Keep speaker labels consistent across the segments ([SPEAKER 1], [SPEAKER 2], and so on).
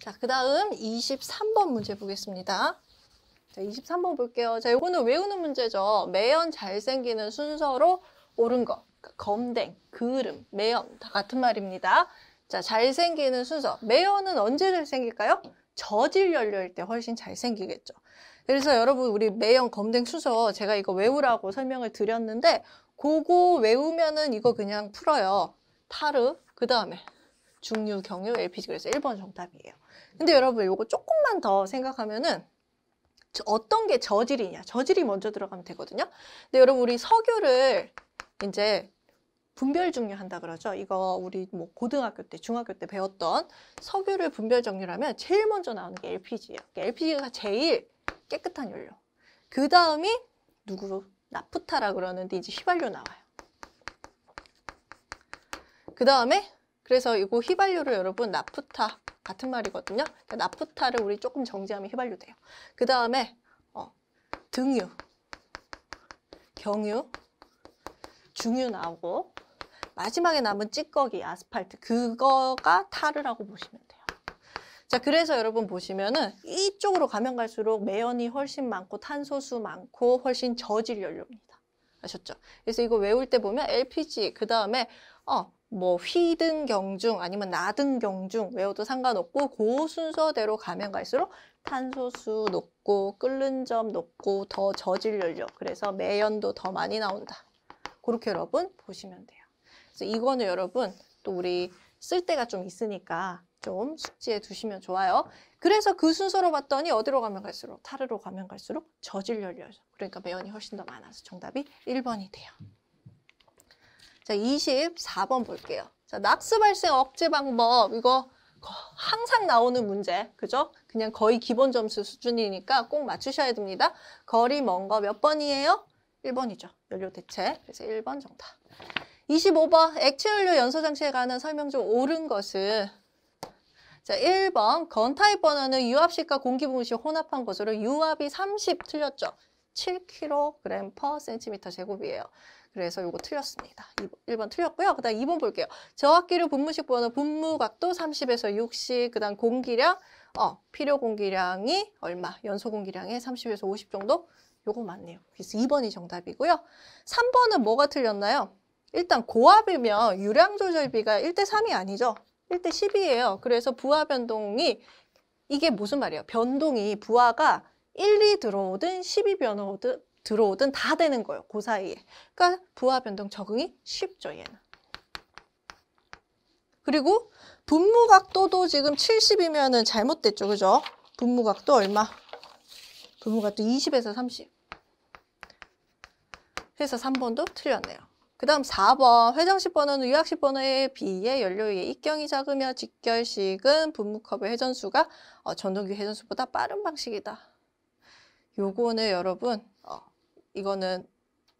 [SPEAKER 1] 자, 그 다음 23번 문제 보겠습니다. 자, 23번 볼게요. 자, 이거는 외우는 문제죠. 매연 잘생기는 순서로 옳은 거. 그러니까 검댕, 그름, 매연 다 같은 말입니다. 자, 잘생기는 순서. 매연은 언제 잘생길까요? 저질 연료일 때 훨씬 잘생기겠죠. 그래서 여러분 우리 매연 검댕 순서 제가 이거 외우라고 설명을 드렸는데 그거 외우면은 이거 그냥 풀어요. 타르, 그 다음에 중류, 경유, LPG 그래서 1번 정답이에요. 근데 여러분 이거 조금만 더 생각하면은 어떤 게 저질이냐 저질이 먼저 들어가면 되거든요 근데 여러분 우리 석유를 이제 분별 정류한다 그러죠 이거 우리 뭐 고등학교 때 중학교 때 배웠던 석유를 분별 정류하면 제일 먼저 나오는 게 LPG예요 LPG가 그러니까 제일 깨끗한 연료 그 다음이 누구 나프타라 그러는데 이제 휘발유 나와요 그 다음에 그래서 이거 휘발유를 여러분 나프타 같은 말이거든요. 그러니까 나프타를 우리 조금 정지하면 휘발유돼요. 그 다음에 어, 등유, 경유, 중유 나오고 마지막에 남은 찌꺼기, 아스팔트 그거가 타르라고 보시면 돼요. 자, 그래서 여러분 보시면은 이쪽으로 가면 갈수록 매연이 훨씬 많고 탄소수 많고 훨씬 저질 연료입니다. 아셨죠? 그래서 이거 외울 때 보면 LPG, 그 다음에 어, 뭐휘든 경중 아니면 나등 경중 외워도 상관없고 그 순서대로 가면 갈수록 탄소수 높고 끓는 점 높고 더 저질 연려 그래서 매연도 더 많이 나온다 그렇게 여러분 보시면 돼요 그래서 이거는 여러분 또 우리 쓸데가좀 있으니까 좀 숙지해 두시면 좋아요 그래서 그 순서로 봤더니 어디로 가면 갈수록 타르로 가면 갈수록 저질 연려죠 그러니까 매연이 훨씬 더 많아서 정답이 1번이 돼요 자, 24번 볼게요. 자, 낙수 발생 억제 방법. 이거 항상 나오는 문제. 그죠? 그냥 거의 기본 점수 수준이니까 꼭 맞추셔야 됩니다. 거리 먼 거 몇 번이에요? 1번이죠. 연료 대체. 그래서 1번 정답. 25번 액체 연료 연소 장치에 관한 설명 중 옳은 것은 자, 1번 건 타입 번호는 유압식과 공기 분무식 혼합한 것으로 유압이 30 틀렸죠. 7kg per cm 제곱이에요. 그래서 이거 틀렸습니다. 1번 틀렸고요. 그 다음 2번 볼게요. 저압기류 분무식 번호 분무각도 30에서 60, 그 다음 공기량, 어, 필요 공기량이 얼마? 연소 공기량의 30에서 50 정도? 요거 맞네요. 그래서 2번이 정답이고요. 3번은 뭐가 틀렸나요? 일단 고압이면 유량 조절비가 1대 3이 아니죠. 1대 10이에요. 그래서 부하 변동이 이게 무슨 말이에요? 변동이 부하가 1, 2 들어오든 12 변화오든 들어오든 다 되는 거예요. 그 사이에. 그러니까 부하 변동 적응이 쉽죠. 얘는. 그리고 분모 각도도 지금 70이면은 잘못됐죠. 그죠? 분모 각도 얼마? 분모 각도 20에서 30. 그래서 3번도 틀렸네요. 그 다음 4번 회전식 번호는 유학식 번호에 비해 연료의 입경이 작으며 직결식은 분모컵의 회전수가 어, 전동기 회전수보다 빠른 방식이다. 요거는 여러분 어, 이거는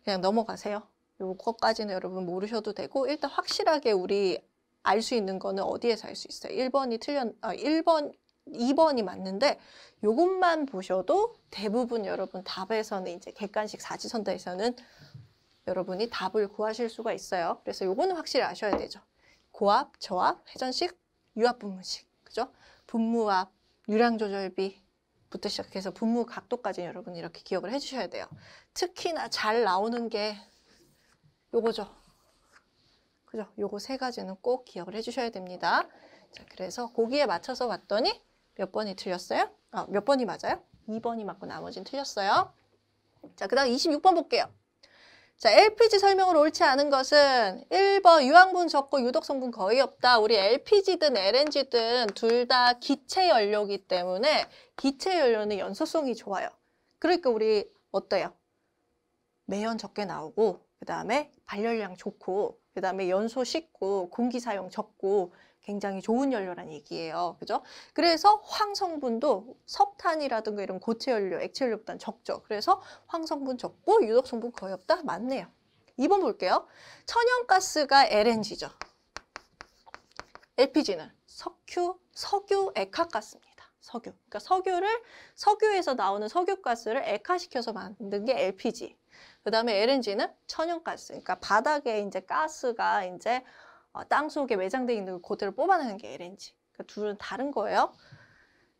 [SPEAKER 1] 그냥 넘어가세요. 요거까지는 여러분 모르셔도 되고 일단 확실하게 우리 알 수 있는 거는 어디에서 알 수 있어요. 1번이 틀렸 아 1번 2번이 맞는데 요것만 보셔도 대부분 여러분 답에서는 이제 객관식 사지선다에서는 여러분이 답을 구하실 수가 있어요. 그래서 요거는 확실히 아셔야 되죠. 고압, 저압, 회전식, 유압 분문식. 그죠? 분무압, 유량조절비, 부터 시작해서 분무 각도까지 여러분 이렇게 기억을 해주셔야 돼요. 특히나 잘 나오는 게 요거죠. 그죠? 요거 세 가지는 꼭 기억을 해주셔야 됩니다. 자, 그래서 거기에 맞춰서 왔더니 몇 번이 틀렸어요? 아, 몇 번이 맞아요? 2번이 맞고 나머지는 틀렸어요. 자, 그 다음 26번 볼게요. 자, LPG 설명으로 옳지 않은 것은 1번 유황분 적고 유독 성분 거의 없다. 우리 LPG든 LNG든 둘 다 기체 연료기 이 때문에 기체 연료는 연소성이 좋아요. 그러니까 우리 어때요? 매연 적게 나오고 그 다음에 발열량 좋고 그 다음에 연소 식고 공기 사용 적고 굉장히 좋은 연료란 얘기예요. 그죠? 그래서 황성분도 석탄이라든가 이런 고체 연료, 액체 연료보다는 적죠. 그래서 황성분 적고 유독 성분 거의 없다? 맞네요. 2번 볼게요. 천연가스가 LNG죠. LPG는 석유, 석유 액화가스입니다. 석유. 그러니까 석유를 석유에서 나오는 석유가스를 액화시켜서 만든 게 LPG. 그 다음에 LNG는 천연가스, 그러니까 바닥에 이제 가스가 이제 어, 땅 속에 매장돼 있는 그대로 뽑아내는 게 LNG. 그러니까 둘은 다른 거예요.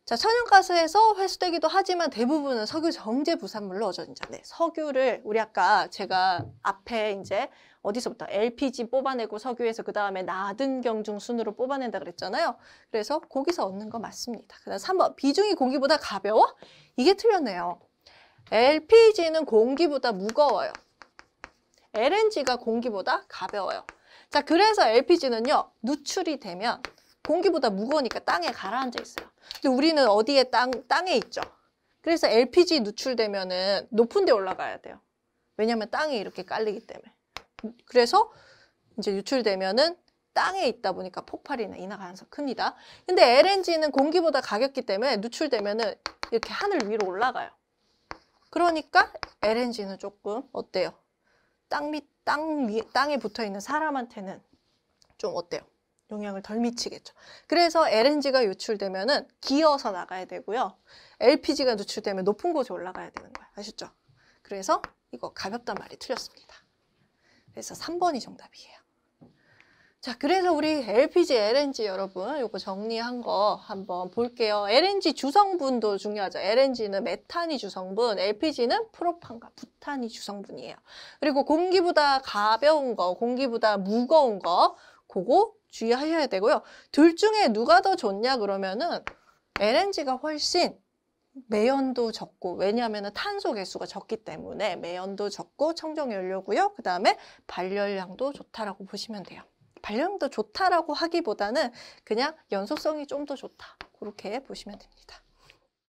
[SPEAKER 1] 자, 천연가스에서 회수되기도 하지만 대부분은 석유 정제 부산물로 어전자. 네, 석유를 우리 아까 제가 앞에 이제 어디서부터 LPG 뽑아내고 석유에서 그 다음에 나든 경중 순으로 뽑아낸다 그랬잖아요. 그래서 거기서 얻는 거 맞습니다. 그다음 3번 비중이 공기보다 가벼워? 이게 틀렸네요. LPG는 공기보다 무거워요. LNG가 공기보다 가벼워요. 자, 그래서 LPG는요. 누출이 되면 공기보다 무거우니까 땅에 가라앉아 있어요. 근데 우리는 어디에 땅, 땅에 있죠. 그래서 LPG 누출되면은 높은 데 올라가야 돼요. 왜냐면 땅에 이렇게 깔리기 때문에. 그래서 이제 유출되면은 땅에 있다 보니까 폭발이나 인하 가능성 큽니다. 근데 LNG는 공기보다 가볍기 때문에 누출되면은 이렇게 하늘 위로 올라가요. 그러니까 LNG는 조금 어때요? 땅 밑, 땅 위에, 땅에 붙어 있는 사람한테는 좀 어때요? 영향을 덜 미치겠죠. 그래서 LNG가 유출되면은 기어서 나가야 되고요. LPG가 유출되면 높은 곳에 올라가야 되는 거예요. 아셨죠? 그래서 이거 가볍단 말이 틀렸습니다. 그래서 3번이 정답이에요. 자, 그래서 우리 LPG, LNG 여러분, 이거 정리한 거 한번 볼게요. LNG 주성분도 중요하죠. LNG는 메탄이 주성분, LPG는 프로판과 부탄이 주성분이에요. 그리고 공기보다 가벼운 거, 공기보다 무거운 거, 그거 주의하셔야 되고요. 둘 중에 누가 더 좋냐 그러면은 LNG가 훨씬 매연도 적고 왜냐하면 탄소 개수가 적기 때문에 매연도 적고 청정 연료고요. 그 다음에 발열량도 좋다라고 보시면 돼요. 발령도 좋다라고 하기보다는 그냥 연소성이 좀 더 좋다. 그렇게 보시면 됩니다.